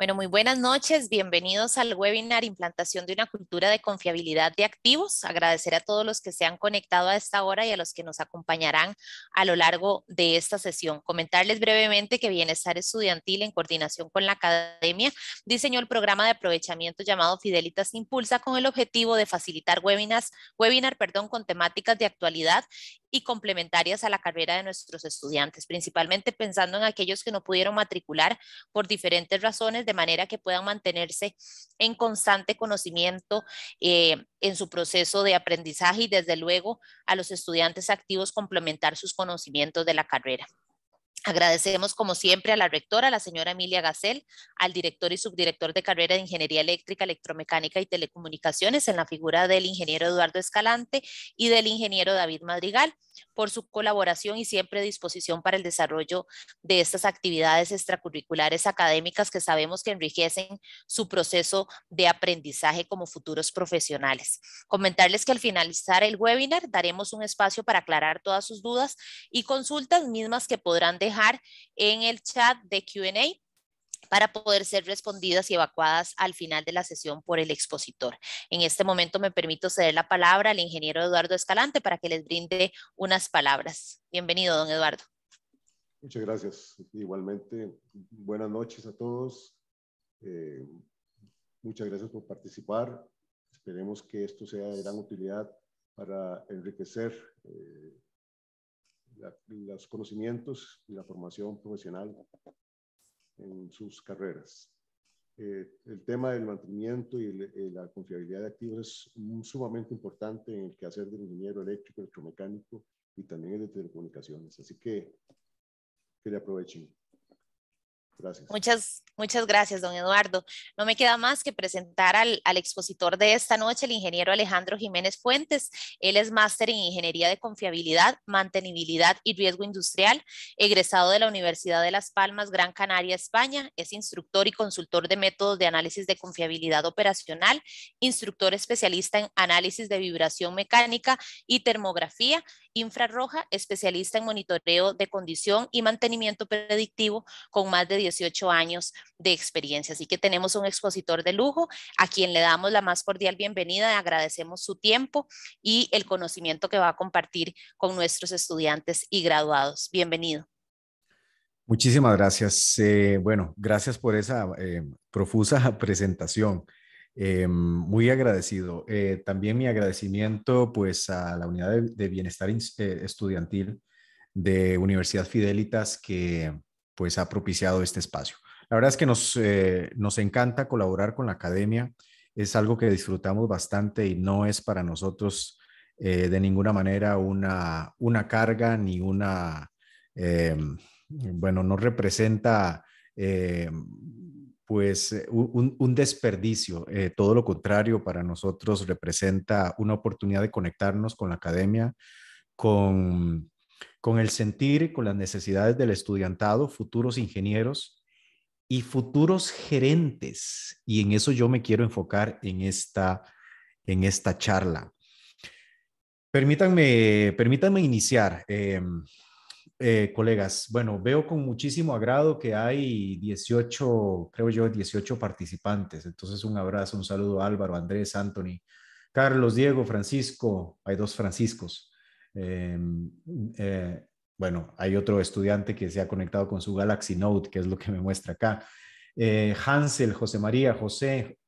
Bueno, muy buenas noches. Bienvenidos al webinar Implantación de una cultura de confiabilidad de activos. Agradecer a todos los que se han conectado a esta hora y a los que nos acompañarán a lo largo de esta sesión. Comentarles brevemente que Bienestar Estudiantil, en coordinación con la Academia, diseñó el programa de aprovechamiento llamado Fidelitas Impulsa con el objetivo de facilitar webinars, webinar perdón, con temáticas de actualidad y complementarias a la carrera de nuestros estudiantes, principalmente pensando en aquellos que no pudieron matricular por diferentes razones, de manera que puedan mantenerse en constante conocimiento eh, en su proceso de aprendizaje y desde luego a los estudiantes activos complementar sus conocimientos de la carrera. Agradecemos como siempre a la rectora, la señora Emilia Gacel, al director y subdirector de carrera de Ingeniería Eléctrica, Electromecánica y Telecomunicaciones en la figura del ingeniero Eduardo Escalante y del ingeniero David Madrigal por su colaboración y siempre disposición para el desarrollo de estas actividades extracurriculares académicas que sabemos que enriquecen su proceso de aprendizaje como futuros profesionales. Comentarles que al finalizar el webinar daremos un espacio para aclarar todas sus dudas y consultas mismas que podrán dejar en el chat de Q&A para poder ser respondidas y evacuadas al final de la sesión por el expositor. En este momento me permito ceder la palabra al ingeniero Eduardo Escalante para que les brinde unas palabras. Bienvenido, don Eduardo. Muchas gracias. Igualmente, buenas noches a todos. Eh, muchas gracias por participar. Esperemos que esto sea de gran utilidad para enriquecer eh, los conocimientos y la formación profesional en sus carreras. Eh, el tema del mantenimiento y eh, la confiabilidad de activos es sumamente importante en el quehacer del ingeniero eléctrico, electromecánico y también el de telecomunicaciones. Así que que le aprovechen. Muchas, muchas gracias, don Eduardo. No me queda más que presentar al, al expositor de esta noche, el ingeniero Alejandro Jiménez Fuentes. Él es máster en Ingeniería de Confiabilidad, Mantenibilidad y Riesgo Industrial, egresado de la Universidad de Las Palmas, Gran Canaria, España. Es instructor y consultor de métodos de análisis de confiabilidad operacional, instructor especialista en análisis de vibración mecánica y termografía Infrarroja, especialista en monitoreo de condición y mantenimiento predictivo con más de 18 años de experiencia. Así que tenemos un expositor de lujo a quien le damos la más cordial bienvenida, agradecemos su tiempo y el conocimiento que va a compartir con nuestros estudiantes y graduados. Bienvenido. Muchísimas gracias. Eh, bueno, gracias por esa eh, profusa presentación. Eh, muy agradecido. Eh, también mi agradecimiento pues a la unidad de, bienestar eh, estudiantil de Universidad Fidelitas que pues ha propiciado este espacio. La verdad es que nos, nos encanta colaborar con la academia, es algo que disfrutamos bastante y no es para nosotros de ninguna manera una, una carga ni una, bueno, no representa pues eh, un, desperdicio. Eh, todo lo contrario, para nosotros representa una oportunidad de conectarnos con la academia, con, el sentir, con las necesidades del estudiantado, futuros ingenieros y futuros gerentes. Y en eso yo me quiero enfocar en esta, en esta charla. Permítanme, permítanme iniciar. Em, eh, colegas, bueno, veo con muchísimo agrado que hay 18, creo yo, 18 participantes. Entonces, un abrazo, un saludo Álvaro, Andrés, Anthony, Carlos, Diego, Francisco. Hay dos Franciscos. Em, eh, bueno, hay otro estudiante que se ha conectado con su Galaxy Note, que es lo que me muestra acá. Eh, Hansel, José María, José,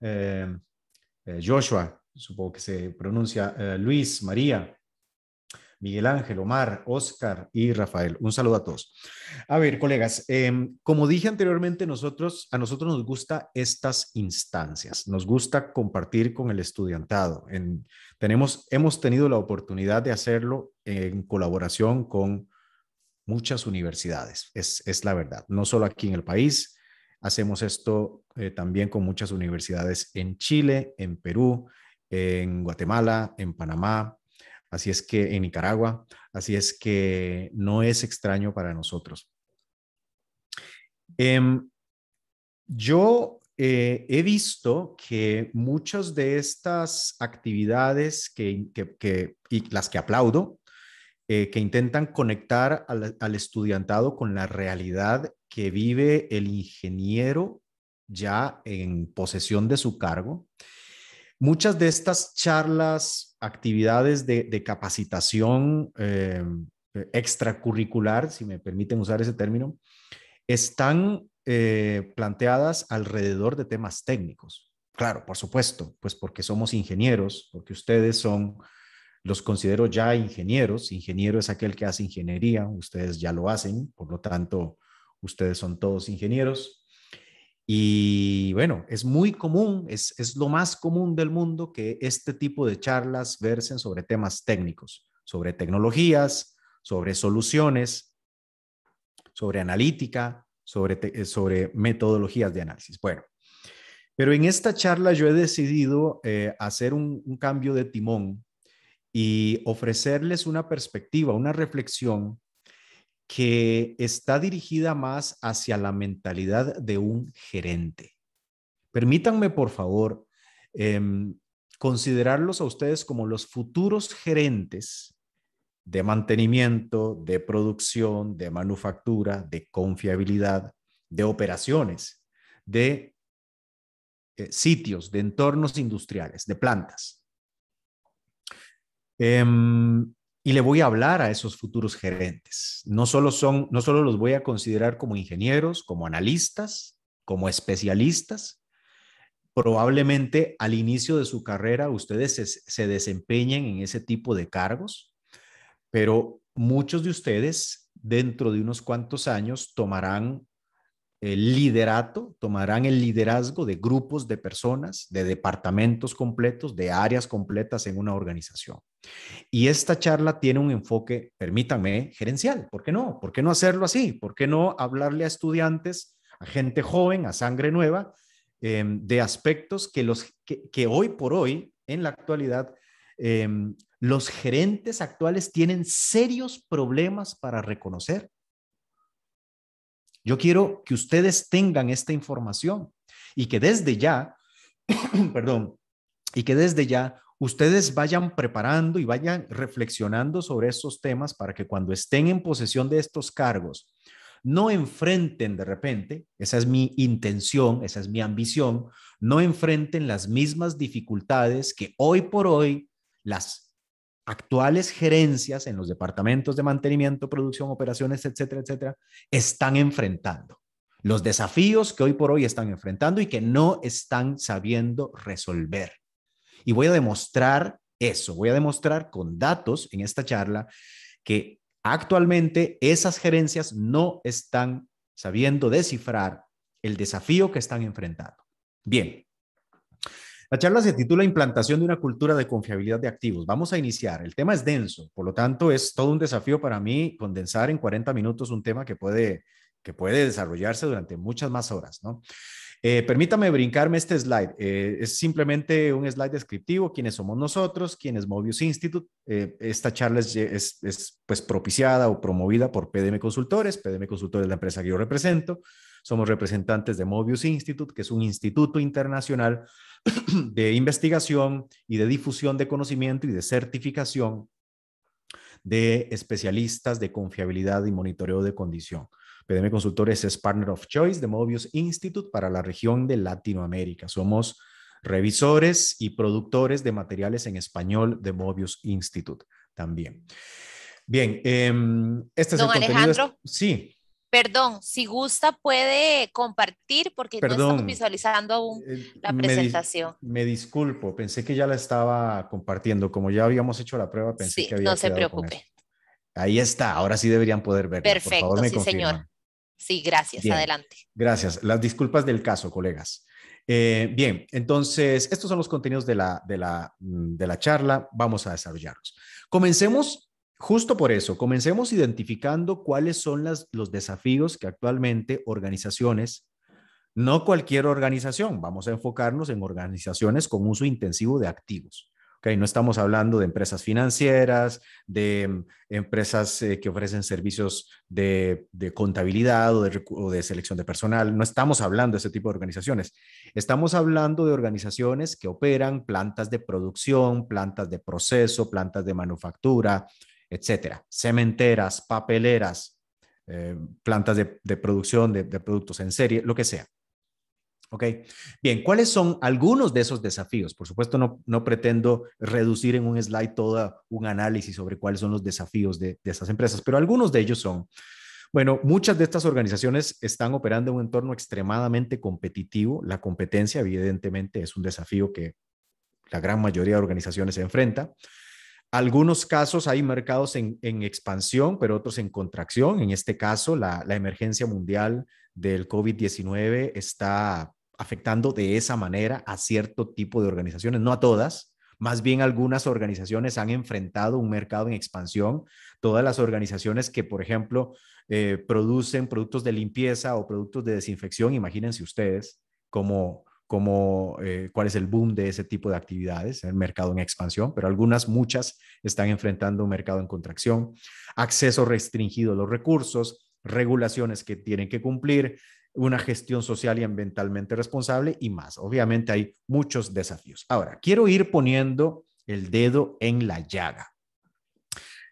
Joshua, supongo que se pronuncia, Luis, María, Miguel Ángel, Omar, Oscar y Rafael. Un saludo a todos. A ver, colegas, em, como dije anteriormente, nosotros, a nosotros nos gusta estas instancias, nos gusta compartir con el estudiantado. tenemos, hemos tenido la oportunidad de hacerlo en colaboración con muchas universidades, es, la verdad, no solo aquí en el país. Hacemos esto eh, también con muchas universidades en Chile, en Perú, en Guatemala, en Panamá, Así es que en Nicaragua, así es que no es extraño para nosotros. Em, yo eh, he visto que muchas de estas actividades y las que aplaudo, eh, que intentan conectar al, al estudiantado con la realidad que vive el ingeniero ya en posesión de su cargo, Muchas de estas charlas, actividades de, capacitación eh, extracurricular, si me permiten usar ese término, están eh, planteadas alrededor de temas técnicos. Claro, por supuesto, pues porque somos ingenieros, porque ustedes son, los considero ya ingenieros, ingeniero es aquel que hace ingeniería, ustedes ya lo hacen, por lo tanto, ustedes son todos ingenieros. Y bueno, es muy común, es, lo más común del mundo que este tipo de charlas versen sobre temas técnicos, sobre tecnologías, sobre soluciones, sobre analítica, sobre, eh, sobre metodologías de análisis. Bueno, pero en esta charla yo he decidido eh, hacer un cambio de timón y ofrecerles una perspectiva, una reflexión que está dirigida más hacia la mentalidad de un gerente. Permítanme, por favor, em, considerarlos a ustedes como los futuros gerentes de mantenimiento, de producción, de manufactura, de confiabilidad, de operaciones, de eh, sitios, de entornos industriales, de plantas. Em, y le voy a hablar a esos futuros gerentes. No solo, son, no solo los voy a considerar como ingenieros, como analistas, como especialistas. Probablemente al inicio de su carrera ustedes se, se desempeñen en ese tipo de cargos, pero muchos de ustedes dentro de unos cuantos años tomarán el liderato, tomarán el liderazgo de grupos de personas, de departamentos completos, de áreas completas en una organización. Y esta charla tiene un enfoque, permítame, gerencial. ¿Por qué no? ¿Por qué no hacerlo así? ¿Por qué no hablarle a estudiantes, a gente joven, a sangre nueva, em, de aspectos que, los, que, hoy por hoy, en la actualidad, em, los gerentes actuales tienen serios problemas para reconocer yo quiero que ustedes tengan esta información y que desde ya, perdón, y que desde ya ustedes vayan preparando y vayan reflexionando sobre estos temas para que cuando estén en posesión de estos cargos, no enfrenten de repente, esa es mi intención, esa es mi ambición, no enfrenten las mismas dificultades que hoy por hoy las actuales gerencias en los departamentos de mantenimiento, producción, operaciones, etcétera, etcétera, están enfrentando. Los desafíos que hoy por hoy están enfrentando y que no están sabiendo resolver. Y voy a demostrar eso, voy a demostrar con datos en esta charla que actualmente esas gerencias no están sabiendo descifrar el desafío que están enfrentando. Bien, la charla se titula Implantación de una cultura de confiabilidad de activos. Vamos a iniciar. El tema es denso, por lo tanto es todo un desafío para mí condensar en 40 minutos un tema que puede, que puede desarrollarse durante muchas más horas, ¿no? Eh, permítame brincarme este slide. Eh, es simplemente un slide descriptivo, quiénes somos nosotros, quién es Mobius Institute. Eh, esta charla es, pues propiciada o promovida por PDM Consultores. PDM Consultores es la empresa que yo represento. Somos representantes de Mobius Institute, que es un instituto internacional de investigación y de difusión de conocimiento y de certificación de especialistas de confiabilidad y monitoreo de condición. PDM Consultores es Partner of Choice de Mobius Institute para la región de Latinoamérica. Somos revisores y productores de materiales en español de Mobius Institute también. Bien, em, este es el Sí. Perdón, si gusta puede compartir porque no estamos visualizando eh, la presentación. Me, disculpo, pensé que ya la estaba compartiendo. Como ya habíamos hecho la prueba, pensé que había No se preocupe. Ahí está, ahora sí deberían poder verla. Perfecto, sí, señor. Sí, gracias, adelante. Gracias. Las disculpas del caso, colegas. Eh, bien, entonces, estos son los contenidos de la, de, la, mm, de la charla. Vamos a desarrollarlos. Comencemos Justo por eso, comencemos identificando cuáles son los desafíos que actualmente organizaciones, no cualquier organización, vamos a enfocarnos en organizaciones con uso intensivo de activos. Okay, no estamos hablando de empresas financieras, de em, empresas eh, que ofrecen servicios de, contabilidad o de selección de personal. No estamos hablando de ese tipo de organizaciones. Estamos hablando de organizaciones que operan plantas de producción, plantas de proceso, plantas de manufactura, etcétera. Cementeras, papeleras, eh, plantas de, producción de, productos en serie, lo que sea. ¿Ok? Bien, ¿cuáles son algunos de esos desafíos? Por supuesto, no, pretendo reducir en un slide todo un análisis sobre cuáles son los desafíos de, de empresas, pero algunos de ellos son, bueno, muchas de estas organizaciones están operando en un entorno extremadamente competitivo. La competencia, evidentemente, es un desafío que la gran mayoría de organizaciones se enfrenta. Algunos casos hay mercados en, expansión, pero otros en contracción. En este caso, la, emergencia mundial del COVID-19 está afectando de esa manera a cierto tipo de organizaciones, no a todas. Más bien algunas organizaciones han enfrentado un mercado en expansión. Todas las organizaciones que, por ejemplo, eh, producen productos de limpieza o productos de desinfección, imagínense ustedes, como como eh, cuál es el boom de ese tipo de actividades, el mercado en expansión, pero algunas, muchas, están enfrentando un mercado en contracción, acceso restringido a los recursos, regulaciones que tienen que cumplir, una gestión social y ambientalmente responsable y más. Obviamente hay muchos desafíos. Ahora, quiero ir poniendo el dedo en la llaga.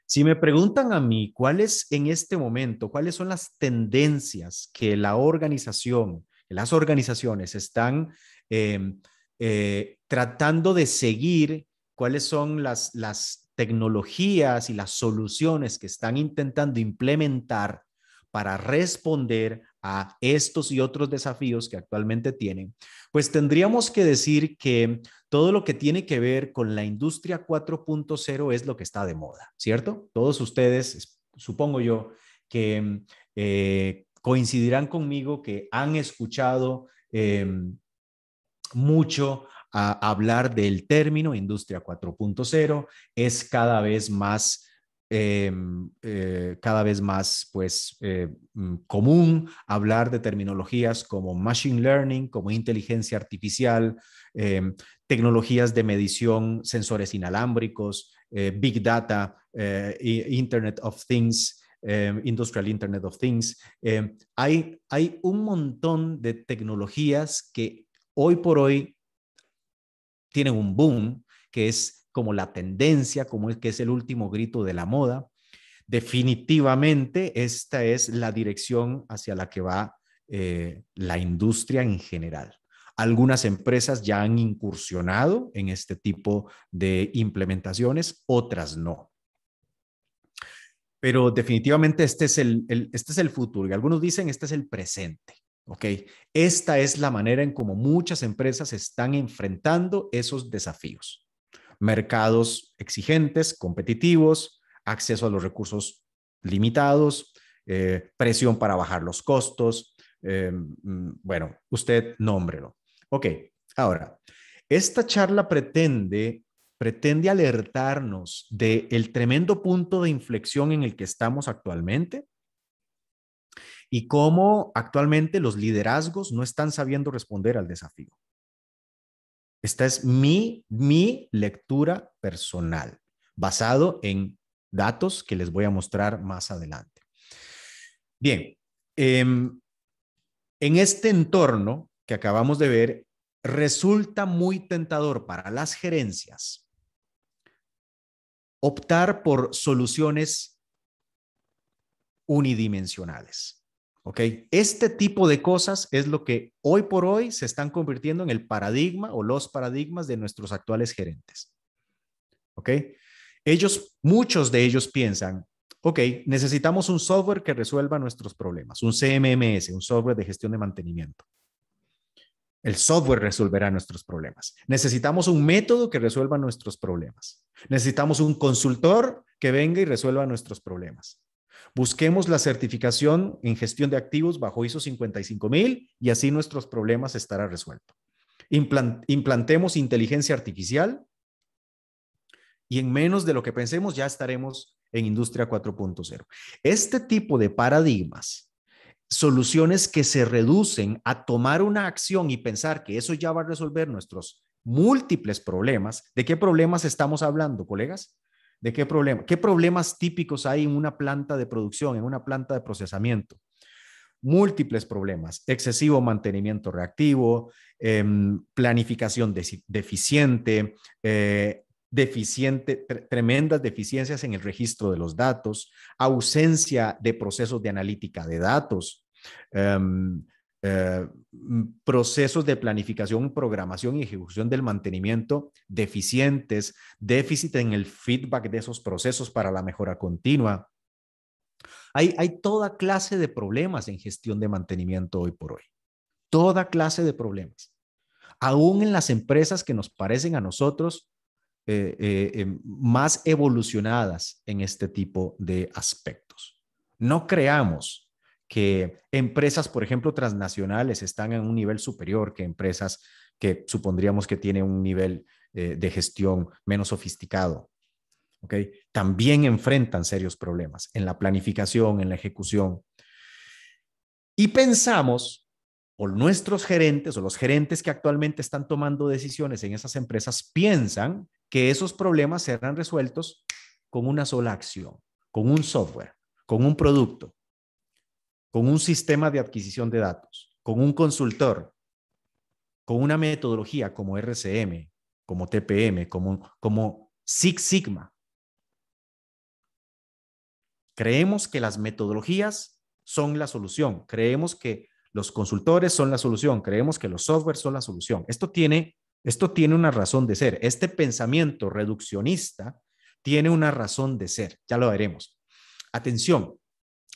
Si me preguntan a mí cuáles en este momento, cuáles son las tendencias que la organización las organizaciones están em, eh, tratando de seguir cuáles son las, tecnologías y las soluciones que están intentando implementar para responder a estos y otros desafíos que actualmente tienen, pues tendríamos que decir que todo lo que tiene que ver con la industria 4.0 es lo que está de moda, ¿cierto? Todos ustedes, supongo yo, que em, eh, coincidirán conmigo que han escuchado em, mucho hablar del término industria 4.0, es cada vez más... Em, eh, cada vez más pues eh, mm, común hablar de terminologías como machine learning, como inteligencia artificial, em, tecnologías de medición, sensores inalámbricos, eh, big data, Internet of Things, Em, Industrial Internet of Things. Em, hay, hay un montón de tecnologías que hoy por hoy tienen un boom, que es como la tendencia, como es que es el último grito de la moda. Definitivamente esta es la dirección hacia la que va eh, la industria en general. Algunas empresas ya han incursionado en este tipo de implementaciones, otras no pero definitivamente este es el, este es el futuro y algunos dicen este es el presente. ¿ok? Esta es la manera en cómo muchas empresas están enfrentando esos desafíos. Mercados exigentes, competitivos, acceso a los recursos limitados, eh, presión para bajar los costos, eh, mm, bueno, usted nómbrelo. Ok, ahora, esta charla pretende pretende alertarnos de el tremendo punto de inflexión en el que estamos actualmente y cómo actualmente los liderazgos no están sabiendo responder al desafío. Esta es mi, mi lectura personal, basado en datos que les voy a mostrar más adelante. Bien, em, en este entorno que acabamos de ver, resulta muy tentador para las gerencias optar por soluciones unidimensionales. ¿Ok? Este tipo de cosas es lo que hoy por hoy se están convirtiendo en el paradigma o los paradigmas de nuestros actuales gerentes. ¿Ok? Ellos, muchos de ellos piensan, ok, necesitamos un software que resuelva nuestros problemas, un CMMS, un software de gestión de mantenimiento. El software resolverá nuestros problemas. Necesitamos un método que resuelva nuestros problemas. Necesitamos un consultor que venga y resuelva nuestros problemas. Busquemos la certificación en gestión de activos bajo ISO 55000 y así nuestros problemas estará resuelto. implantemos inteligencia artificial y en menos de lo que pensemos ya estaremos en industria 4.0. Este tipo de paradigmas soluciones que se reducen a tomar una acción y pensar que eso ya va a resolver nuestros múltiples problemas. ¿De qué problemas estamos hablando, colegas? ¿De qué problema? ¿Qué problemas típicos hay en una planta de producción, en una planta de procesamiento? Múltiples problemas, excesivo mantenimiento reactivo, em, planificación deficiente, eh, deficiente, tremendas deficiencias en el registro de los datos, ausencia de procesos de analítica de datos, em, eh, procesos de planificación, programación y ejecución del mantenimiento deficientes, déficit en el feedback de esos procesos para la mejora continua. Hay, hay toda clase de problemas en gestión de mantenimiento hoy por hoy, toda clase de problemas. Aún en las empresas que nos parecen a nosotros eh, eh, em, más evolucionadas en este tipo de aspectos. No creamos que empresas, por ejemplo, transnacionales están en un nivel superior que empresas que supondríamos que tienen un nivel eh, de gestión menos sofisticado. ¿okay? También enfrentan serios problemas en la planificación, en la ejecución. Y pensamos, o nuestros gerentes o los gerentes que actualmente están tomando decisiones en esas empresas piensan que esos problemas serán resueltos con una sola acción, con un software, con un producto, con un sistema de adquisición de datos, con un consultor, con una metodología como RCM, como TPM, como, como Six Sigma. Creemos que las metodologías son la solución, creemos que los consultores son la solución, creemos que los software son la solución. Esto tiene esto tiene una razón de ser. Este pensamiento reduccionista tiene una razón de ser. Ya lo veremos. Atención,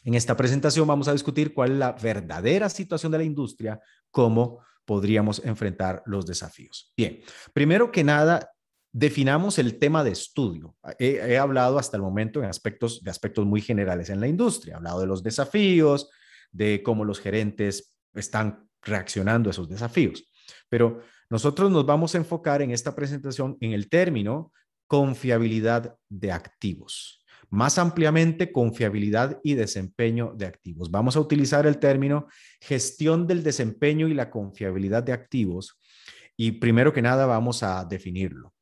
en esta presentación vamos a discutir cuál es la verdadera situación de la industria, cómo podríamos enfrentar los desafíos. Bien, primero que nada, definamos el tema de estudio. He, hablado hasta el momento en aspectos, de aspectos muy generales en la industria. He hablado de los desafíos, de cómo los gerentes están reaccionando a esos desafíos. Pero nosotros nos vamos a enfocar en esta presentación en el término confiabilidad de activos. Más ampliamente, confiabilidad y desempeño de activos. Vamos a utilizar el término gestión del desempeño y la confiabilidad de activos. Y primero que nada, vamos a definirlo.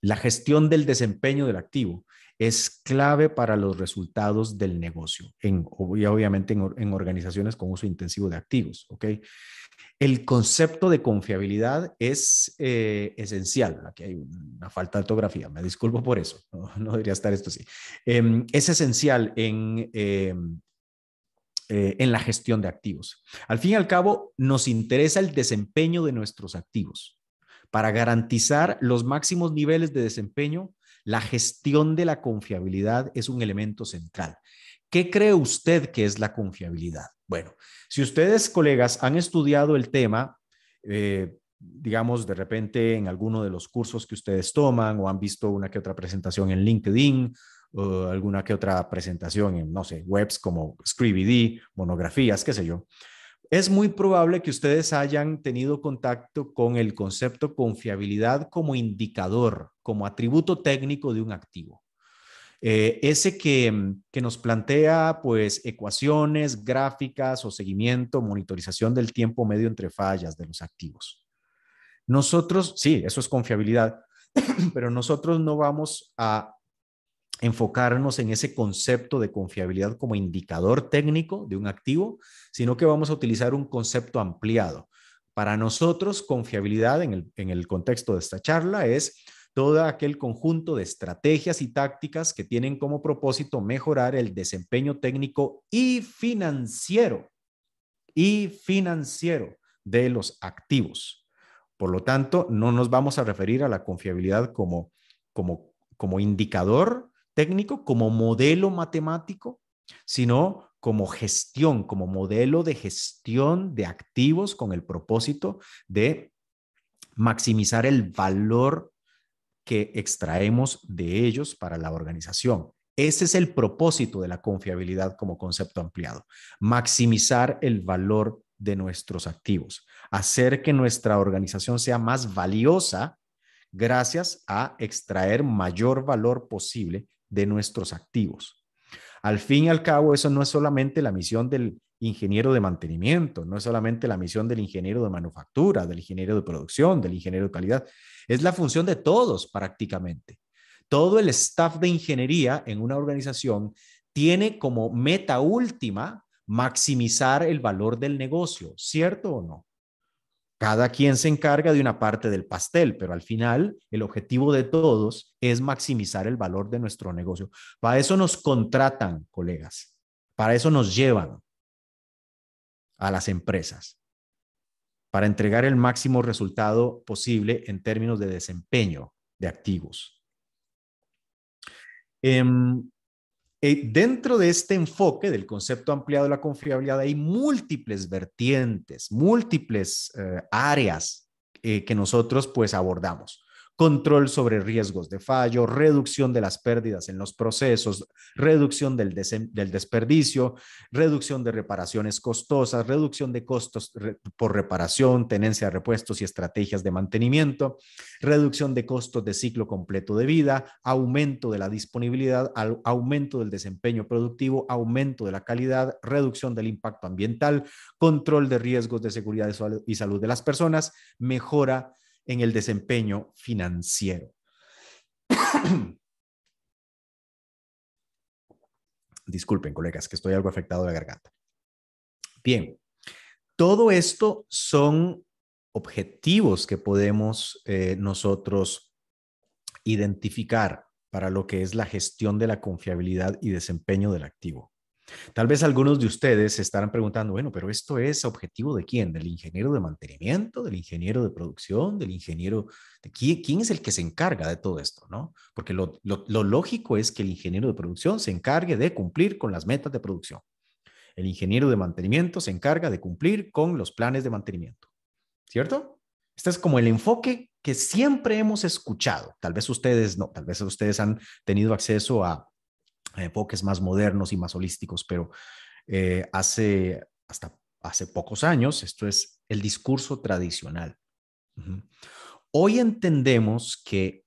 La gestión del desempeño del activo es clave para los resultados del negocio en, y obviamente en, en, organizaciones con uso intensivo de activos. ¿ok? el concepto de confiabilidad es eh, esencial. Aquí hay una falta de ortografía, me disculpo por eso, no, debería estar esto así. Em, es esencial en, em, eh, en la gestión de activos. Al fin y al cabo, nos interesa el desempeño de nuestros activos. Para garantizar los máximos niveles de desempeño, la gestión de la confiabilidad es un elemento central. ¿Qué cree usted que es la confiabilidad? Bueno, si ustedes, colegas, han estudiado el tema, eh, digamos, de repente en alguno de los cursos que ustedes toman o han visto una que otra presentación en LinkedIn o alguna que otra presentación en, no sé, webs como ScriBD, monografías, qué sé yo, es muy probable que ustedes hayan tenido contacto con el concepto confiabilidad como indicador, como atributo técnico de un activo. Eh, ese mm, que, nos plantea pues ecuaciones, gráficas o seguimiento, monitorización del tiempo medio entre fallas de los activos. Nosotros, sí, eso es confiabilidad, pero nosotros no vamos a enfocarnos en ese concepto de confiabilidad como indicador técnico de un activo, sino que vamos a utilizar un concepto ampliado. Para nosotros, confiabilidad en el contexto de esta charla es todo aquel conjunto de estrategias y tácticas que tienen como propósito mejorar el desempeño técnico y financiero, y financiero de los activos. Por lo tanto, no nos vamos a referir a la confiabilidad como, como, como indicador técnico, como modelo matemático, sino como gestión, como modelo de gestión de activos con el propósito de maximizar el valor que extraemos de ellos para la organización. Ese es el propósito de la confiabilidad como concepto ampliado, maximizar el valor de nuestros activos, hacer que nuestra organización sea más valiosa gracias a extraer mayor valor posible de nuestros activos. Al fin y al cabo, eso no es solamente la misión del ingeniero de mantenimiento, no es solamente la misión del ingeniero de manufactura, del ingeniero de producción, del ingeniero de calidad, es la función de todos prácticamente. Todo el staff de ingeniería en una organización tiene como meta última maximizar el valor del negocio, ¿cierto o no? Cada quien se encarga de una parte del pastel, pero al final el objetivo de todos es maximizar el valor de nuestro negocio. Para eso nos contratan, colegas. Para eso nos llevan a las empresas para entregar el máximo resultado posible en términos de desempeño de activos. Em, eh, dentro de este enfoque del concepto ampliado de la confiabilidad hay múltiples vertientes, múltiples eh, áreas eh, que nosotros pues abordamos control sobre riesgos de fallo, reducción de las pérdidas en los procesos, reducción del, desperdicio, reducción de reparaciones costosas, reducción de costos por reparación, tenencia de repuestos y estrategias de mantenimiento, reducción de costos de ciclo completo de vida, aumento de la disponibilidad, aumento del desempeño productivo, aumento de la calidad, reducción del impacto ambiental, control de riesgos de seguridad y salud de las personas, mejora en el desempeño financiero. Disculpen, colegas, que estoy algo afectado a la garganta. Bien, todo esto son objetivos que podemos eh, nosotros identificar para lo que es la gestión de la confiabilidad y desempeño del activo. Tal vez algunos de ustedes se estarán preguntando, bueno, pero esto es objetivo de quién? ¿Del ingeniero de mantenimiento? ¿Del ingeniero de producción? ¿Del ingeniero? quién, quién es el que se encarga de todo esto? ¿no? Porque lo lógico es que el ingeniero de producción se encargue de cumplir con las metas de producción. El ingeniero de mantenimiento se encarga de cumplir con los planes de mantenimiento. ¿Cierto? Este es como el enfoque que siempre hemos escuchado. Tal vez ustedes no, tal vez ustedes han tenido acceso a enfoques más modernos y más holísticos, pero eh, hace, hasta hace pocos años, esto es el discurso tradicional. Hoy entendemos que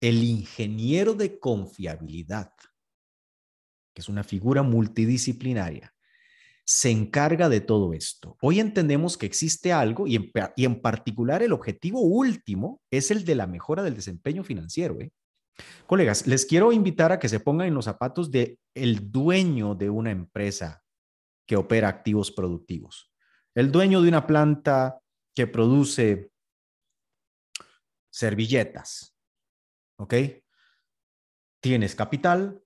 el ingeniero de confiabilidad, que es una figura multidisciplinaria, se encarga de todo esto. Hoy entendemos que existe algo y en, y en particular el objetivo último es el de la mejora del desempeño financiero. ¿eh? Colegas, les quiero invitar a que se pongan en los zapatos de el dueño de una empresa que opera activos productivos. El dueño de una planta que produce servilletas. ¿Ok? Tienes capital,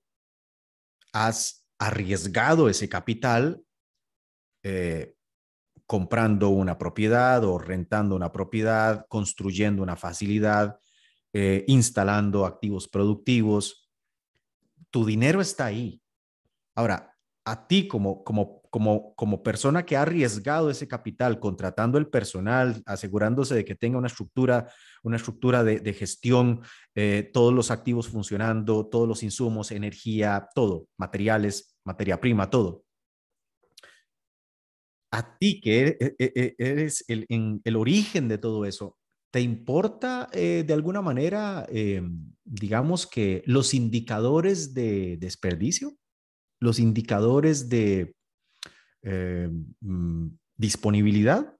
has arriesgado ese capital eh, comprando una propiedad o rentando una propiedad, construyendo una facilidad, eh, instalando activos productivos. Tu dinero está ahí. Ahora, a ti como, como, como, como persona que ha arriesgado ese capital, contratando el personal, asegurándose de que tenga una estructura, una estructura de, gestión, eh, todos los activos funcionando, todos los insumos, energía, todo, materiales, materia prima, todo. A ti que e, e, e, eres el origen de todo eso, ¿Te importa eh, de alguna manera, em, digamos que los indicadores de desperdicio, los indicadores de eh, mm, disponibilidad?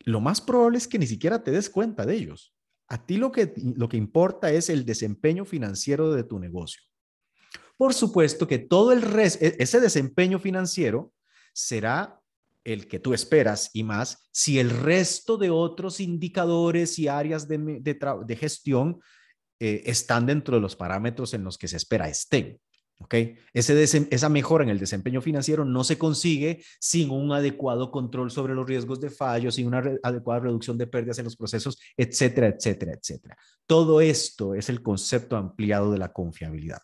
Lo más probable es que ni siquiera te des cuenta de ellos. A ti lo que, lo que importa es el desempeño financiero de tu negocio. Por supuesto que todo el resto, e, ese desempeño financiero será el que tú esperas y más, si el resto de otros indicadores y áreas de, gestión eh, están dentro de los parámetros en los que se espera estén. ¿okay? Ese esa mejora en el desempeño financiero no se consigue sin un adecuado control sobre los riesgos de fallos, sin una adecuada reducción de pérdidas en los procesos, etcétera, etcétera, etcétera. Todo esto es el concepto ampliado de la confiabilidad.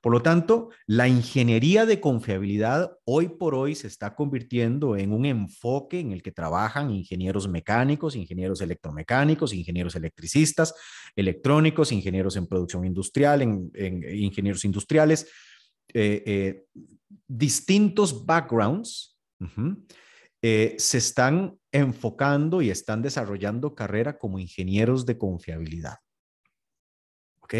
Por lo tanto, la ingeniería de confiabilidad hoy por hoy se está convirtiendo en un enfoque en el que trabajan ingenieros mecánicos, ingenieros electromecánicos, ingenieros electricistas, electrónicos, ingenieros en producción industrial, en, eh, ingenieros industriales, eh, eh, distintos backgrounds. se están enfocando y están desarrollando carrera como ingenieros de confiabilidad. ¿Ok?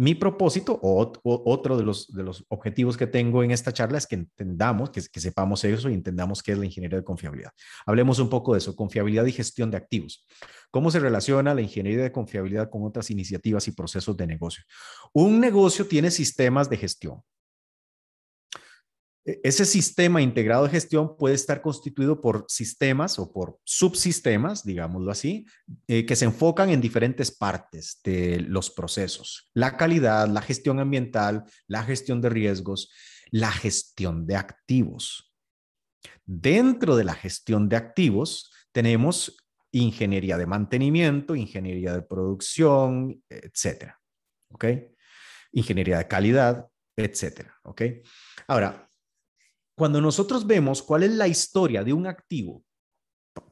mi propósito o, otro de los, objetivos que tengo en esta charla es que entendamos, que, sepamos eso y entendamos qué es la ingeniería de confiabilidad. Hablemos un poco de eso, confiabilidad y gestión de activos. ¿Cómo se relaciona la ingeniería de confiabilidad con otras iniciativas y procesos de negocio? Un negocio tiene sistemas de gestión. E-, ese sistema integrado de gestión puede estar constituido por sistemas o por subsistemas, digámoslo así, eh, que se enfocan en diferentes partes de los procesos. La calidad, la gestión ambiental, la gestión de riesgos, la gestión de activos. Dentro de la gestión de activos tenemos ingeniería de mantenimiento, ingeniería de producción, etcétera. ¿Ok? Ingeniería de calidad, etcétera. ¿Ok? Ahora, cuando nosotros vemos cuál es la historia de un activo,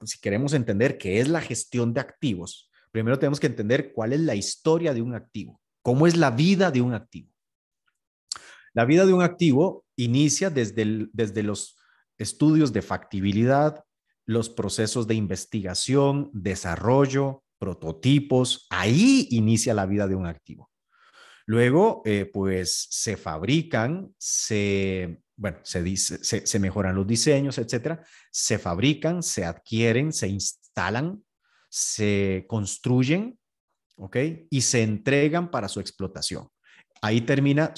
si queremos entender qué es la gestión de activos, primero tenemos que entender cuál es la historia de un activo, cómo es la vida de un activo. La vida de un activo inicia desde, desde los estudios de factibilidad, los procesos de investigación, desarrollo, prototipos. Ahí inicia la vida de un activo. Luego, eh, pues se fabrican, se bueno, se, se, mejoran los diseños, etcétera, se fabrican, se adquieren, se instalan, se construyen, ¿ok? Y se entregan para su explotación. Ahí termina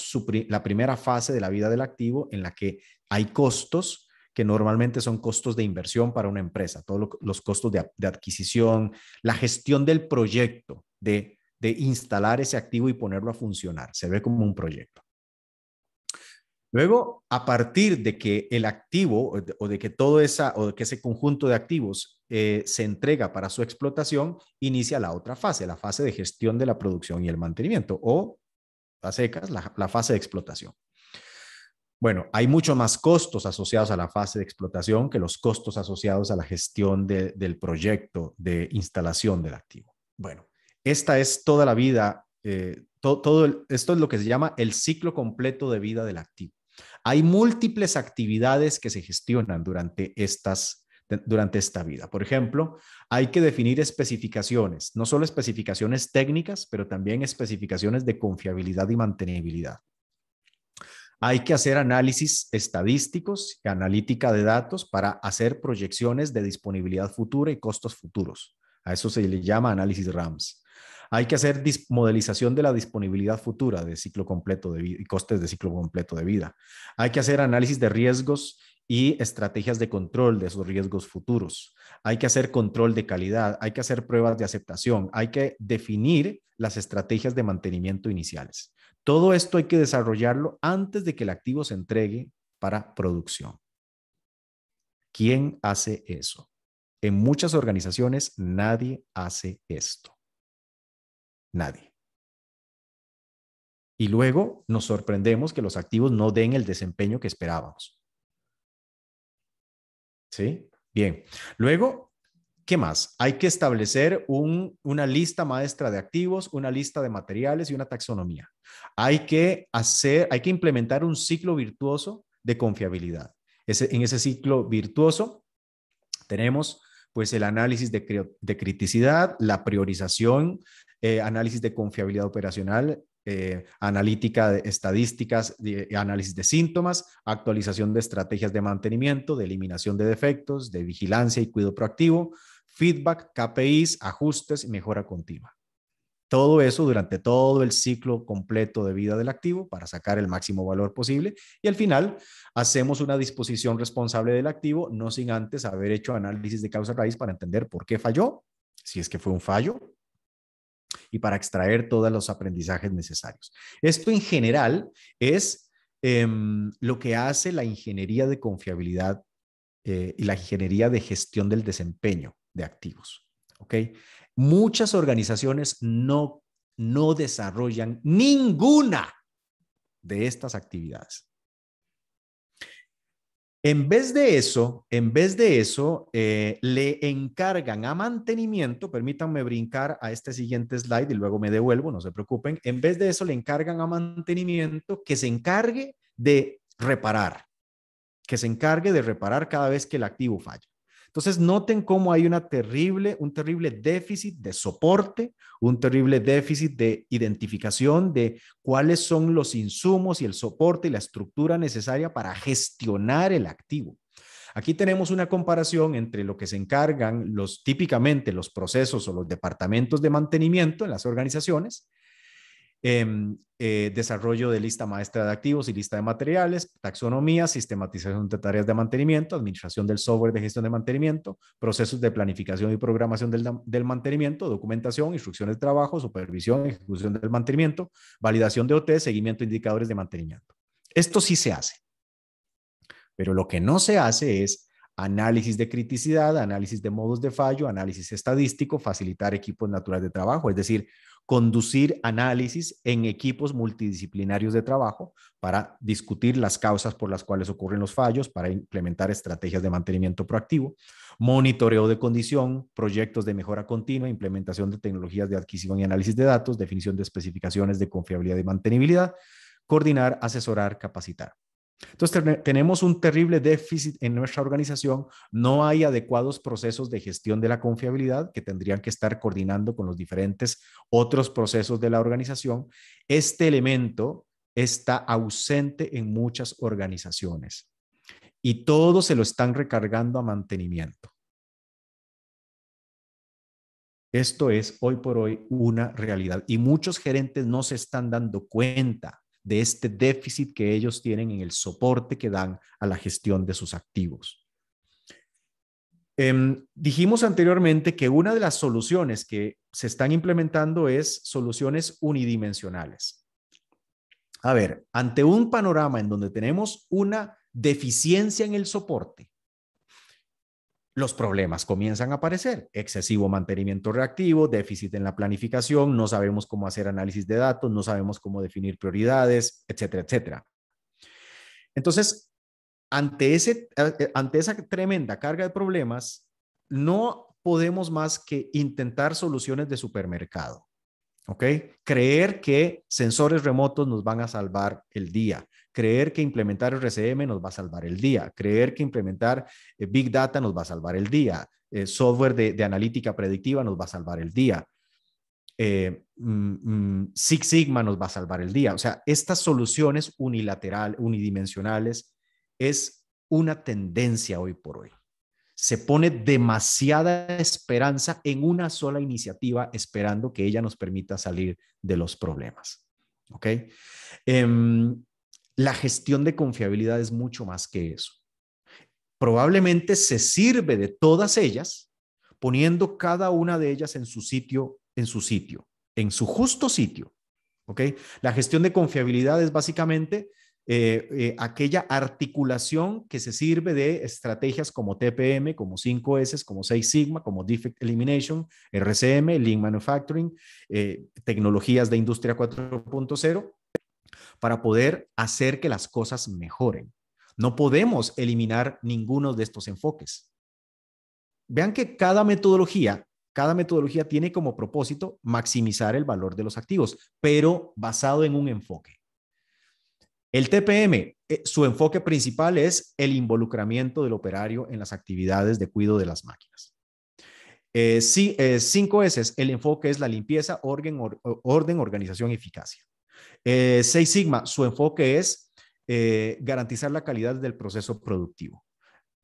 la primera fase de la vida del activo en la que hay costos que normalmente son costos de inversión para una empresa, todos los costos de, adquisición, la gestión del proyecto, de instalar ese activo y ponerlo a funcionar. Se ve como un proyecto. Luego, a partir de que el activo o de que todo esa o que ese conjunto de activos eh, se entrega para su explotación, inicia la otra fase, la fase de gestión de la producción y el mantenimiento o a secas, la, fase de explotación. Bueno, hay mucho más costos asociados a la fase de explotación que los costos asociados a la gestión del proyecto de instalación del activo. Bueno, esta es toda la vida, eh, todo esto es lo que se llama el ciclo completo de vida del activo. Hay múltiples actividades que se gestionan durante durante esta vida. Por ejemplo, hay que definir especificaciones, no solo especificaciones técnicas, pero también especificaciones de confiabilidad y mantenibilidad. Hay que hacer análisis estadísticos y analítica de datos para hacer proyecciones de disponibilidad futura y costos futuros. A eso se le llama análisis RAMS. Hay que hacer modelización de la disponibilidad futura de ciclo completo de vida y costes de ciclo completo de vida. Hay que hacer análisis de riesgos y estrategias de control de esos riesgos futuros. Hay que hacer control de calidad, hay que hacer pruebas de aceptación, hay que definir las estrategias de mantenimiento iniciales. Todo esto hay que desarrollarlo antes de que el activo se entregue para producción. ¿Quién hace eso? En muchas organizaciones nadie hace esto. Nadie. Y luego nos sorprendemos que los activos no den el desempeño que esperábamos. ¿Sí? Bien. Luego, ¿qué más? Hay que establecer un, una lista maestra de activos, una lista de materiales y una taxonomía. Hay que hacer, hay que implementar un ciclo virtuoso de confiabilidad. en ese ciclo virtuoso tenemos pues el análisis de, de criticidad, la priorización eh, análisis de confiabilidad operacional, eh, analítica de estadísticas, eh, análisis de síntomas, actualización de estrategias de mantenimiento, de eliminación de defectos, de vigilancia y cuidado proactivo, feedback, KPIs, ajustes y mejora continua. Todo eso durante todo el ciclo completo de vida del activo para sacar el máximo valor posible. Y al final, hacemos una disposición responsable del activo, no sin antes haber hecho análisis de causa raíz para entender por qué falló, si es que fue un fallo, y para extraer todos los aprendizajes necesarios. Esto en general es em, lo que hace la ingeniería de confiabilidad eh, y la ingeniería de gestión del desempeño de activos. Muchas organizaciones no, no desarrollan ninguna de estas actividades. En vez de eso, en vez de eso, eh, le encargan a mantenimiento, permítanme brincar a este siguiente slide y luego me devuelvo, no se preocupen, en vez de eso le encargan a mantenimiento que se encargue de reparar, que se encargue de reparar cada vez que el activo falla. Entonces, noten cómo hay terrible, un terrible déficit de soporte, un terrible déficit de identificación de cuáles son los insumos y el soporte y la estructura necesaria para gestionar el activo. Aquí tenemos una comparación entre lo que se encargan los típicamente los procesos o los departamentos de mantenimiento en las organizaciones Em, eh, desarrollo de lista maestra de activos y lista de materiales, taxonomía, sistematización de tareas de mantenimiento, administración del software de gestión de mantenimiento, procesos de planificación y programación del, mantenimiento, documentación, instrucciones de trabajo, supervisión, ejecución del mantenimiento, validación de OT, seguimiento de indicadores de mantenimiento. Esto sí se hace, pero lo que no se hace es análisis de criticidad, análisis de modos de fallo, análisis estadístico, facilitar equipos naturales de trabajo, es decir, conducir análisis en equipos multidisciplinarios de trabajo para discutir las causas por las cuales ocurren los fallos, para implementar estrategias de mantenimiento proactivo, monitoreo de condición, proyectos de mejora continua, implementación de tecnologías de adquisición y análisis de datos, definición de especificaciones de confiabilidad y mantenibilidad, coordinar, asesorar, capacitar. Entonces tenemos un terrible déficit en nuestra organización, no hay adecuados procesos de gestión de la confiabilidad que tendrían que estar coordinando con los diferentes otros procesos de la organización. Este elemento está ausente en muchas organizaciones y todo se lo están recargando a mantenimiento. Esto es hoy por hoy una realidad y muchos gerentes no se están dando cuenta de este déficit que ellos tienen en el soporte que dan a la gestión de sus activos. Em, dijimos anteriormente que una de las soluciones que se están implementando es soluciones unidimensionales. A ver, ante un panorama en donde tenemos una deficiencia en el soporte, los problemas comienzan a aparecer. Excesivo mantenimiento reactivo, déficit en la planificación, no sabemos cómo hacer análisis de datos, no sabemos cómo definir prioridades, etcétera, etcétera. Entonces, ante, ese, eh, eh, ante esa tremenda carga de problemas, no podemos más que intentar soluciones de supermercado. ¿Ok? Creer que sensores remotos nos van a salvar el día. Creer que implementar RCM nos va a salvar el día. Creer que implementar eh, Big Data nos va a salvar el día. Eh, software de, analítica predictiva nos va a salvar el día. Eh, mm, mm, Six Sigma nos va a salvar el día. O sea, estas soluciones unilateral, unidimensionales, es una tendencia hoy por hoy se pone demasiada esperanza en una sola iniciativa, esperando que ella nos permita salir de los problemas. ¿Ok? Em, la gestión de confiabilidad es mucho más que eso. Probablemente se sirve de todas ellas, poniendo cada una de ellas en su sitio, en su sitio, en su justo sitio. ¿Ok? La gestión de confiabilidad es básicamente eh, eh, aquella articulación que se sirve de estrategias como TPM, como 5S, como 6 Sigma, como Defect Elimination, RCM, Lean Manufacturing, eh, tecnologías de industria 4.0, para poder hacer que las cosas mejoren. No podemos eliminar ninguno de estos enfoques. Vean que cada metodología, cada metodología tiene como propósito maximizar el valor de los activos, pero basado en un enfoque. El TPM, eh, su enfoque principal es el involucramiento del operario en las actividades de cuidado de las máquinas. Eh, eh, cinco S, el enfoque es la limpieza, orden, organización orden organización, eficacia. Eh, seis Sigma, su enfoque es garantizar la calidad del proceso productivo.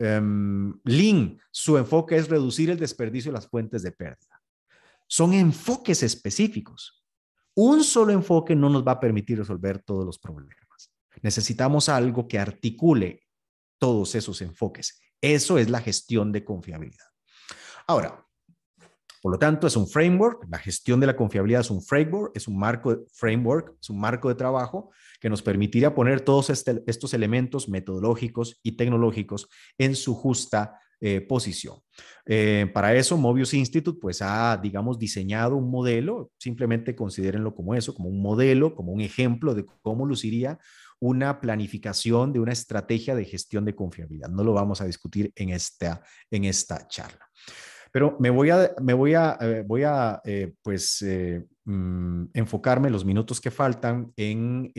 Em, Lean, su enfoque es reducir el desperdicio y las fuentes de pérdida. Son enfoques específicos. Un solo enfoque no nos va a permitir resolver todos los problemas. Necesitamos algo que articule todos esos enfoques. Eso es la gestión de confiabilidad. Ahora, por lo tanto, es un framework, la gestión de la confiabilidad es un framework, es un marco, framework, es un marco de trabajo que nos permitirá poner todos este, estos elementos metodológicos y tecnológicos en su justa eh, posición. Eh, para eso, Mobius Institute pues ha, digamos, diseñado un modelo, simplemente considérenlo como eso, como un modelo, como un ejemplo de cómo luciría una planificación de una estrategia de gestión de confiabilidad. No lo vamos a discutir en esta, en esta charla. Pero me voy a, me voy a, eh, voy a eh, pues, eh, mm, enfocarme los minutos que faltan en,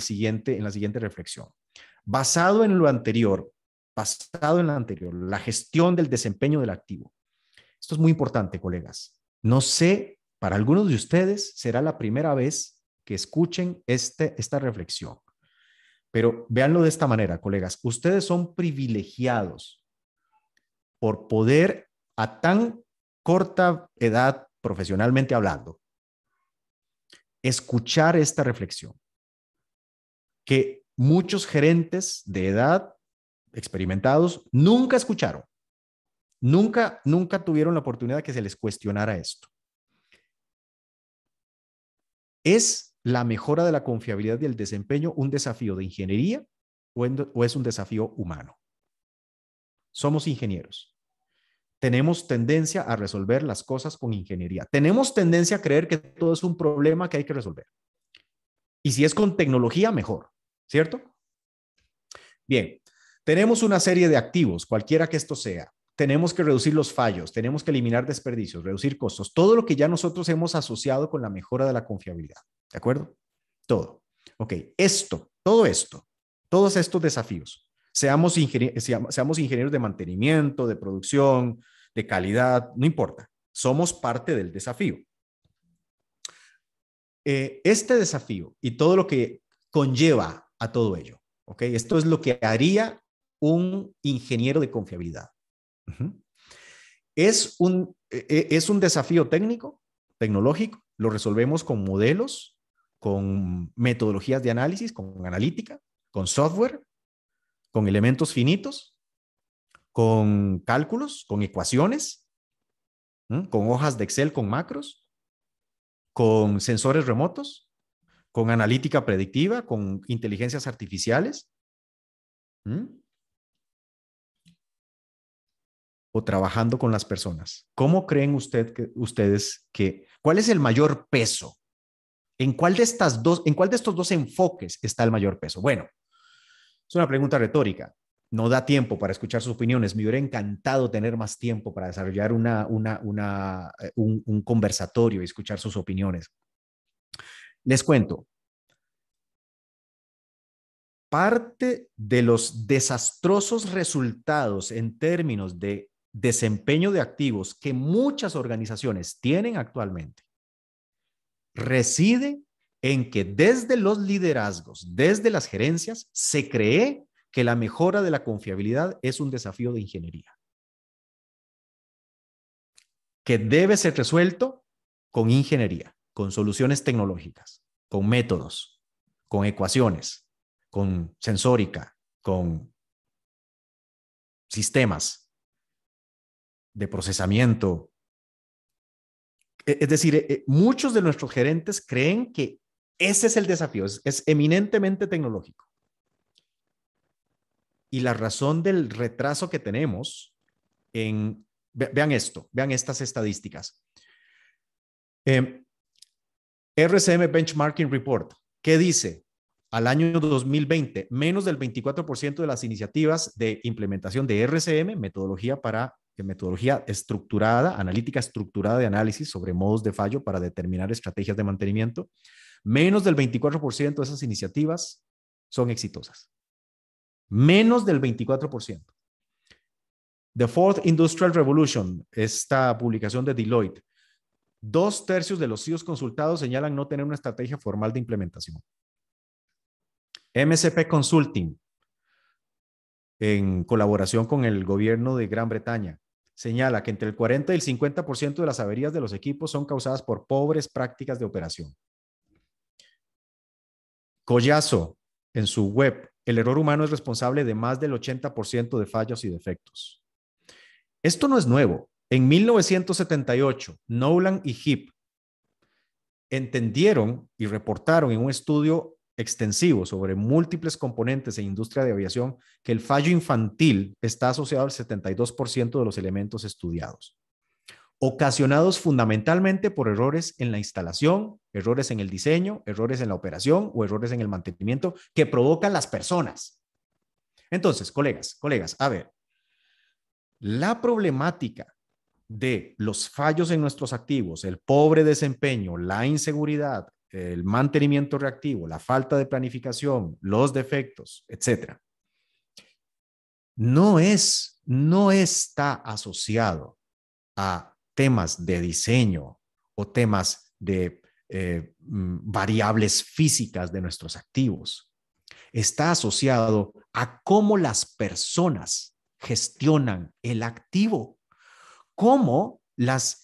siguiente, en la siguiente reflexión. Basado en lo anterior, basado en lo anterior, la gestión del desempeño del activo. Esto es muy importante, colegas. No sé, para algunos de ustedes será la primera vez que escuchen este, esta reflexión. Pero véanlo de esta manera, colegas. Ustedes son privilegiados por poder a tan corta edad profesionalmente hablando, escuchar esta reflexión, que muchos gerentes de edad experimentados nunca escucharon, nunca, nunca tuvieron la oportunidad de que se les cuestionara esto. Es la mejora de la confiabilidad y el desempeño un desafío de ingeniería o, o es un desafío humano? Somos ingenieros. Tenemos tendencia a resolver las cosas con ingeniería. Tenemos tendencia a creer que todo es un problema que hay que resolver. Y si es con tecnología, mejor, ¿cierto? Bien, tenemos una serie de activos, cualquiera que esto sea tenemos que reducir los fallos, tenemos que eliminar desperdicios, reducir costos, todo lo que ya nosotros hemos asociado con la mejora de la confiabilidad. ¿De acuerdo? Todo. Ok, esto, todo esto, todos estos desafíos, seamos, ingenieros de mantenimiento, de producción, de calidad, no importa, somos parte del desafío. Eh, este desafío y todo lo que conlleva a todo ello, ¿ok? Esto es lo que haría un ingeniero de confiabilidad e, e, es, un, desafío técnico, tecnológico, lo resolvemos con modelos, con metodologías de análisis, con analítica, con software, con elementos finitos, con cálculos, con ecuaciones, con hojas de Excel, con macros, con sensores remotos, con analítica predictiva, con inteligencias artificiales. o trabajando con las personas, ¿cómo creen usted ustedes que, cuál es el mayor peso? ¿En cuál, de estas dos, ¿En cuál de estos dos enfoques está el mayor peso? Bueno, es una pregunta retórica. No da tiempo para escuchar sus opiniones. Me hubiera encantado tener más tiempo para desarrollar una, eh, un, un conversatorio y escuchar sus opiniones. Les cuento, parte de los desastrosos resultados en términos de desempeño de activos que muchas organizaciones tienen actualmente reside en que desde los liderazgos, desde las gerencias, se cree que la mejora de la confiabilidad es un desafío de ingeniería, que debe ser resuelto con ingeniería, con soluciones tecnológicas, con métodos, con ecuaciones, con sensórica, con sistemas, de procesamiento. E, es decir, e, e, muchos de nuestros gerentes creen que ese es el desafío, es, eminentemente tecnológico. Y la razón del retraso que tenemos en, vean esto, vean estas estadísticas. RCM em, Benchmarking Report, ¿qué dice? Al año 2020, menos del 24% de las iniciativas de implementación de RCM, metodología para metodología estructurada, analítica estructurada de análisis sobre modos de fallo para determinar estrategias de mantenimiento, menos del 24% de esas iniciativas son exitosas. Menos del 24%. The Fourth Industrial Revolution, esta publicación de Deloitte, dos tercios de los CIOs e consultados señalan no tener una estrategia formal de implementación. MCP Consulting, en colaboración con el gobierno de Gran Bretaña, señala que entre el 40 y el 50% de las averías de los equipos son causadas por pobres prácticas de operación. Collazo, en su web, el error humano es responsable de más del 80% de fallos y defectos. Esto no es nuevo. En 1978, Nolan y Hip entendieron y reportaron en un estudio extensivo sobre múltiples componentes e industria de aviación que el fallo infantil está asociado al 72% de los elementos estudiados, ocasionados fundamentalmente por errores en la instalación, errores en el diseño, errores en la operación o errores en el mantenimiento que provocan las personas. Entonces, colegas, colegas, a ver, la problemática de los fallos en nuestros activos, el pobre desempeño, la inseguridad, el mantenimiento reactivo, la falta de planificación, los defectos, etc. No es, no está asociado a temas de diseño o temas de eh, mm, variables físicas de nuestros activos. Está asociado a cómo las personas gestionan el activo, cómo las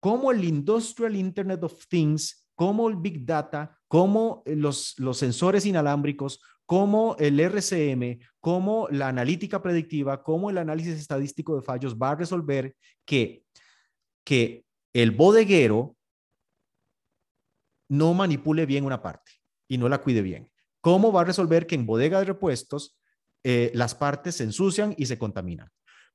cómo el Industrial Internet of Things cómo el Big Data, cómo eh, los, los sensores inalámbricos, cómo el RCM, cómo la analítica predictiva, cómo el análisis estadístico de fallos va a resolver que, que el bodeguero no manipule bien una parte y no la cuide bien. ¿Cómo va a resolver que en bodega de repuestos eh, las partes se ensucian y se contaminan?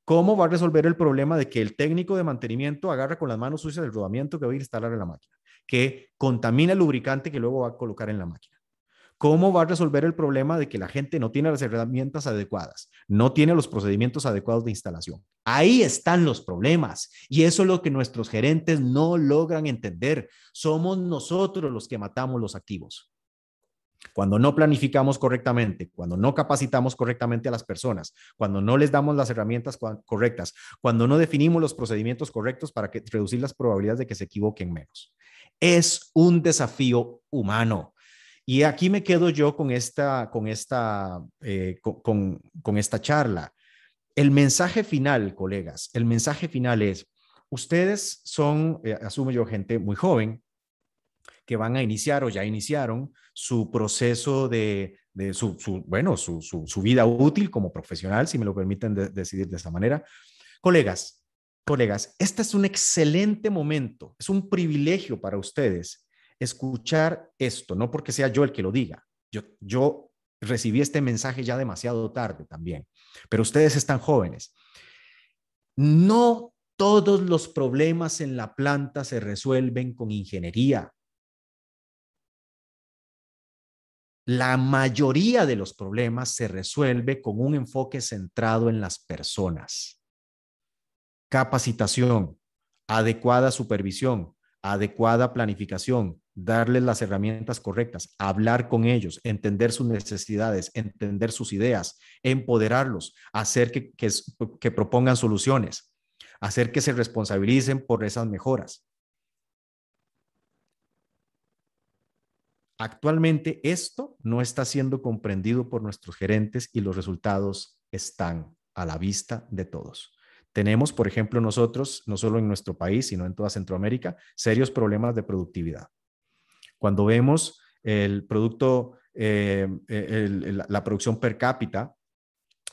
¿Cómo va a resolver el problema de que el técnico de mantenimiento agarra con las manos sucias el rodamiento que va a instalar en la máquina? que contamina el lubricante que luego va a colocar en la máquina. ¿Cómo va a resolver el problema de que la gente no tiene las herramientas adecuadas, no tiene los procedimientos adecuados de instalación? Ahí están los problemas y eso es lo que nuestros gerentes no logran entender. Somos nosotros los que matamos los activos. Cuando no planificamos correctamente, cuando no capacitamos correctamente a las personas, cuando no les damos las herramientas correctas, cuando no definimos los procedimientos correctos para que, reducir las probabilidades de que se equivoquen menos es un desafío humano. Y aquí me quedo yo con esta, con esta, eh, con, esta charla. El mensaje final, colegas, el mensaje final es, ustedes son, eh, asumo yo, gente muy joven que van a iniciar o ya iniciaron su proceso de, su, su, bueno, su, vida útil como profesional, si me lo permiten decidir de esta manera. Colegas, Colegas, este es un excelente momento, es un privilegio para ustedes escuchar esto, no porque sea yo el que lo diga. Yo, yo recibí este mensaje ya demasiado tarde también, pero ustedes están jóvenes. No todos los problemas en la planta se resuelven con ingeniería. La mayoría de los problemas se resuelve con un enfoque centrado en las personas capacitación, adecuada supervisión, adecuada planificación, darles las herramientas correctas, hablar con ellos, entender sus necesidades, entender sus ideas, empoderarlos, hacer que, propongan soluciones, hacer que se responsabilicen por esas mejoras. Actualmente esto no está siendo comprendido por nuestros gerentes y los resultados están a la vista de todos. Tenemos, por ejemplo, nosotros, no solo en nuestro país, sino en toda Centroamérica, serios problemas de productividad. Cuando vemos el producto, eh, la producción per cápita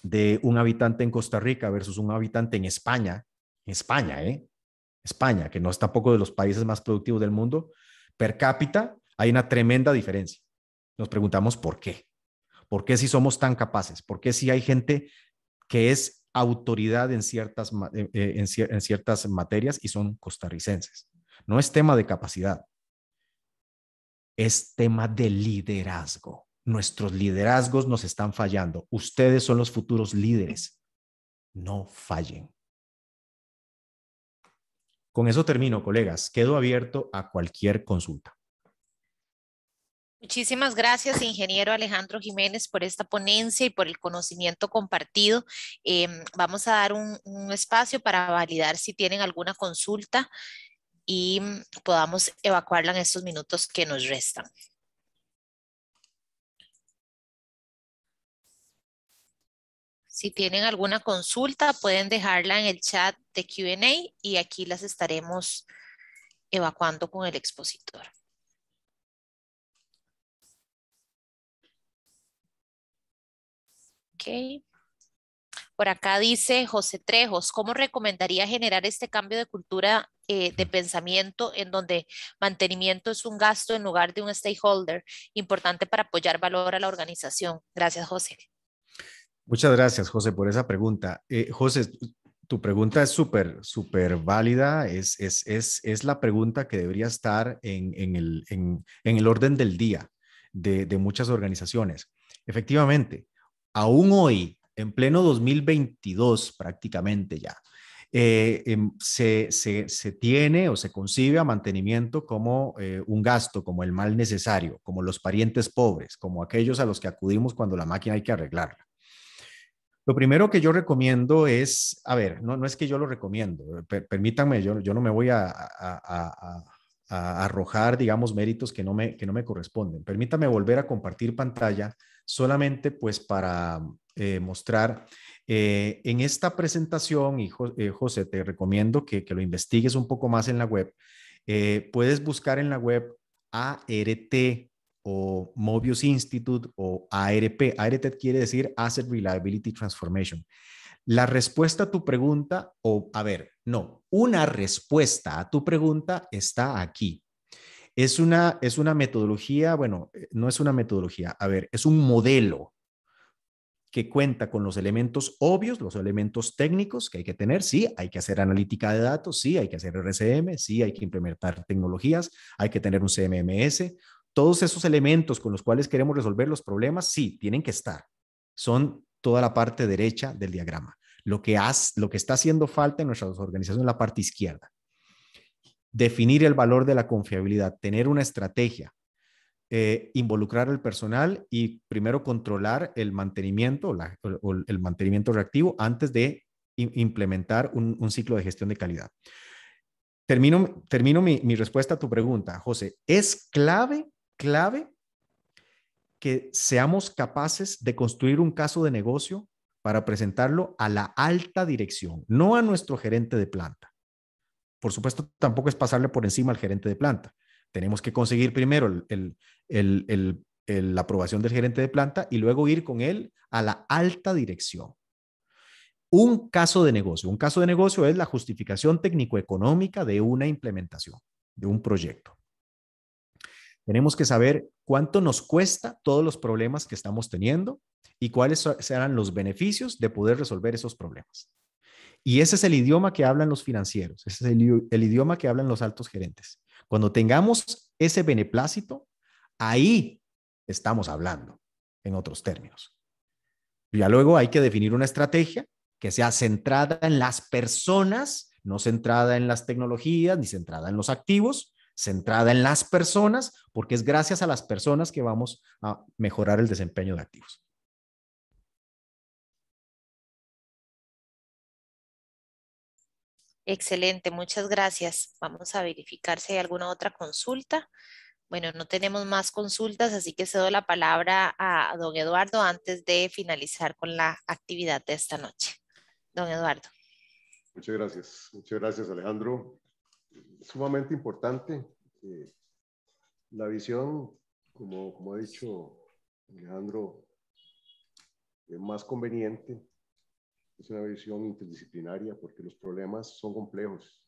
de un habitante en Costa Rica versus un habitante en España, España, ¿eh? España, que no es tampoco de los países más productivos del mundo, per cápita hay una tremenda diferencia. Nos preguntamos por qué. ¿Por qué si somos tan capaces? ¿Por qué si hay gente que es autoridad en ciertas, eh, eh, en, ciertas materias y son costarricenses. No es tema de capacidad, es tema de liderazgo. Nuestros liderazgos nos están fallando. Ustedes son los futuros líderes. No fallen. Con eso termino, colegas. Quedo abierto a cualquier consulta. Muchísimas gracias, ingeniero Alejandro Jiménez, por esta ponencia y por el conocimiento compartido. Em, vamos a dar un, un, espacio para validar si tienen alguna consulta y mm, podamos evacuarla en estos minutos que nos restan. Si tienen alguna consulta, pueden dejarla en el chat de Q&A y aquí las estaremos evacuando con el expositor. Ok. Por acá dice José Trejos, ¿cómo recomendaría generar este cambio de cultura eh, de pensamiento en donde mantenimiento es un gasto en lugar de un stakeholder importante para apoyar valor a la organización? Gracias, José. Muchas gracias, José, por esa pregunta. Eh, José, tu pregunta es súper, súper válida. Es, es, la pregunta que debería estar en, el, orden del día de, de muchas organizaciones. Efectivamente, aún hoy, en pleno 2022 prácticamente ya, eh, em, se, tiene o se concibe a mantenimiento como eh, un gasto, como el mal necesario, como los parientes pobres, como aquellos a los que acudimos cuando la máquina hay que arreglarla. Lo primero que yo recomiendo es, a ver, no, no es que yo lo recomiendo, permítanme, yo, yo no me voy a, arrojar, digamos, méritos que no, me, que no me corresponden. Permítame volver a compartir pantalla solamente pues para eh, mostrar eh, en esta presentación, y eh, José, te recomiendo que, que, lo investigues un poco más en la web, puedes buscar en la web ART o Mobius Institute o ARP. ART quiere decir Asset Reliability Transformation. La respuesta a tu pregunta, o a ver, no, una respuesta a tu pregunta está aquí. Es una, es una metodología, bueno, eh, no es una metodología, a ver, es un modelo que cuenta con los elementos obvios, los elementos técnicos que hay que tener. Sí, hay que hacer analítica de datos, sí, hay que hacer RCM, sí, hay que implementar tecnologías, hay que tener un CMMS. Todos esos elementos con los cuales queremos resolver los problemas, sí, tienen que estar. Son toda la parte derecha del diagrama. Lo que, lo que está haciendo falta en nuestras organizaciones es la parte izquierda definir el valor de la confiabilidad, tener una estrategia, eh, involucrar al personal y primero controlar el mantenimiento o, el mantenimiento reactivo antes de implementar un, ciclo de gestión de calidad. Termino, termino mi, mi respuesta a tu pregunta, José. Es clave, clave que seamos capaces de construir un caso de negocio para presentarlo a la alta dirección, no a nuestro gerente de planta. Por supuesto, tampoco es pasarle por encima al gerente de planta. Tenemos que conseguir primero la aprobación del gerente de planta y luego ir con él a la alta dirección. Un caso de negocio. Un caso de negocio es la justificación técnico-económica de una implementación, de un proyecto. Tenemos que saber cuánto nos cuesta todos los problemas que estamos teniendo y cuáles serán los beneficios de poder resolver esos problemas. Y ese es el idioma que hablan los financieros, ese es el, idioma que hablan los altos gerentes. Cuando tengamos ese beneplácito, ahí estamos hablando, en otros términos. Ya luego hay que definir una estrategia que sea centrada en las personas, no centrada en las tecnologías ni centrada en los activos, centrada en las personas, porque es gracias a las personas que vamos a mejorar el desempeño de activos. Excelente, muchas gracias. Vamos a verificar si hay alguna otra consulta. Bueno, no tenemos más consultas, así que cedo la palabra a don Eduardo antes de finalizar con la actividad de esta noche. Don Eduardo. Muchas gracias, muchas gracias Alejandro. Sumamente importante eh, la visión, como ha dicho Alejandro, es más conveniente es una visión interdisciplinaria porque los problemas son complejos.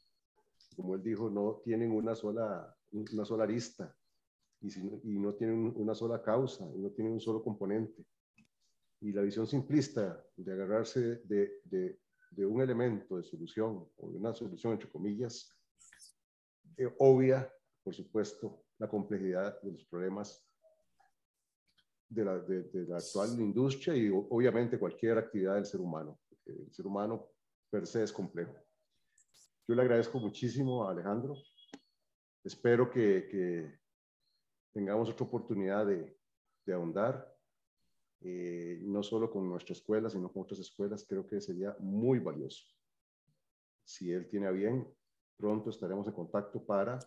Como él dijo, no tienen una sola, una sola arista y, no, tienen una sola causa y no tienen un solo componente. Y la visión simplista de agarrarse de, de, un elemento de solución o de una solución, entre comillas, eh, obvia, por supuesto, la complejidad de los problemas de la, actual industria y obviamente cualquier actividad del ser humano el ser humano per se es complejo. Yo le agradezco muchísimo a Alejandro. Espero que, tengamos otra oportunidad de, ahondar, eh, no solo con nuestra escuela, sino con otras escuelas. Creo que sería muy valioso. Si él tiene a bien, pronto estaremos en contacto para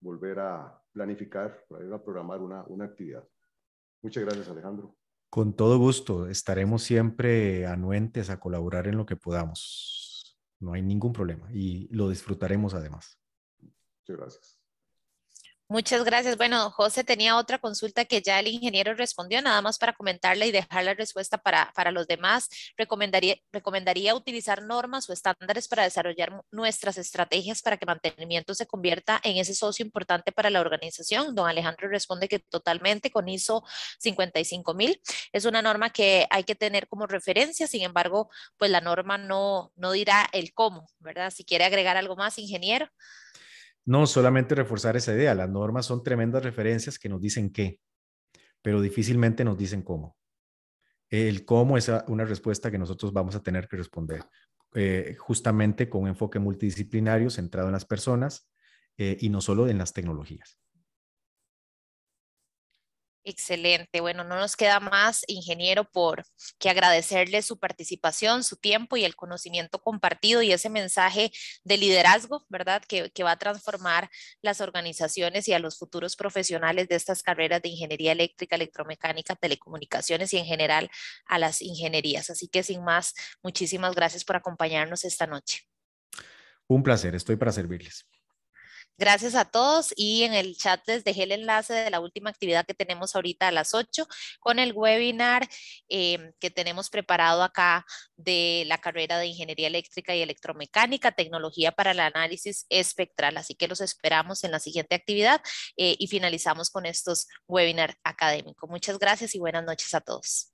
volver a planificar, para ir a programar una actividad. Muchas gracias, Alejandro. Con todo gusto, estaremos siempre anuentes a colaborar en lo que podamos. No hay ningún problema y lo disfrutaremos además. Muchas gracias. Muchas gracias. Bueno, José tenía otra consulta que ya el ingeniero respondió, nada más para comentarla y dejar la respuesta para, los demás. Recomendaría, ¿Recomendaría utilizar normas o estándares para desarrollar nuestras estrategias para que mantenimiento se convierta en ese socio importante para la organización? Don Alejandro responde que totalmente con ISO 55000. Es una norma que hay que tener como referencia, sin embargo, pues la norma no, no dirá el cómo, ¿verdad? Si quiere agregar algo más, ingeniero. No, solamente reforzar esa idea. Las normas son tremendas referencias que nos dicen qué, pero difícilmente nos dicen cómo. El cómo es una respuesta que nosotros vamos a tener que responder, eh, justamente con un enfoque multidisciplinario centrado en las personas eh, y no solo en las tecnologías. Excelente. Bueno, no nos queda más, ingeniero, por que agradecerle su participación, su tiempo y el conocimiento compartido y ese mensaje de liderazgo, ¿verdad? Que, que va a transformar las organizaciones y a los futuros profesionales de estas carreras de ingeniería eléctrica, electromecánica, telecomunicaciones y en general a las ingenierías. Así que sin más, muchísimas gracias por acompañarnos esta noche. Un placer, estoy para servirles. Gracias a todos y en el chat les dejé el enlace de la última actividad que tenemos ahorita a las 8 con el webinar em, que tenemos preparado acá de la carrera de Ingeniería Eléctrica y Electromecánica, tecnología para el análisis espectral. Así que los esperamos en la siguiente actividad eh, y finalizamos con estos webinar académicos. Muchas gracias y buenas noches a todos.